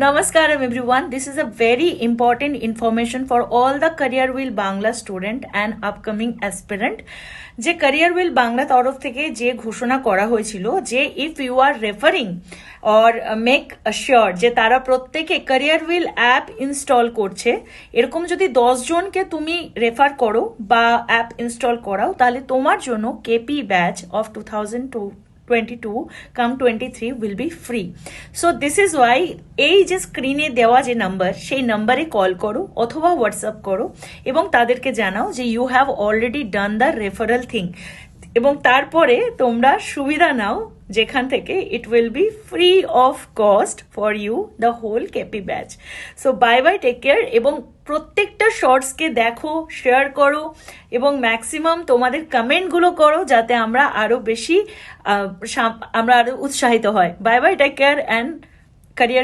Namaskaram everyone. This is a very important information for all the career wheel Bangla student and upcoming aspirant. যে career will Bangla তরফ থেকে যে ঘোষণা করা হয়েছিল যে if you are referring or make sure যে তারা প্রত্যেকে ক্যারিয়ার উইল অ্যাপ ইনস্টল করছে এরকম যদি জনকে তুমি রেফার করো বা অ্যাপ ইনস্টল করাও তাহলে তোমার জন্য KP batch of two thousand two twenty come twenty three will be free so this is why এই যে স্ক্রিনে দেওয়া যে নাম্বার সেই নাম্বারে কল করো অথবা হোয়াটসঅ্যাপ করো এবং তাদেরকে জানাও যে you have already done the referral thing এবং তারপরে তোমরা সুবিধা নাও যেখান থেকে it will be free of cost for you the whole KP batch so bye bye take care এবং প্রত্যেক প্রত্যেকটা শর্টসকে দেখো শেয়ার করো এবং ম্যাক্সিমাম তোমাদের কমেন্টগুলো করো যাতে আমরা আরও বেশি আমরা আরও উৎসাহিত হয় bye bye take care and career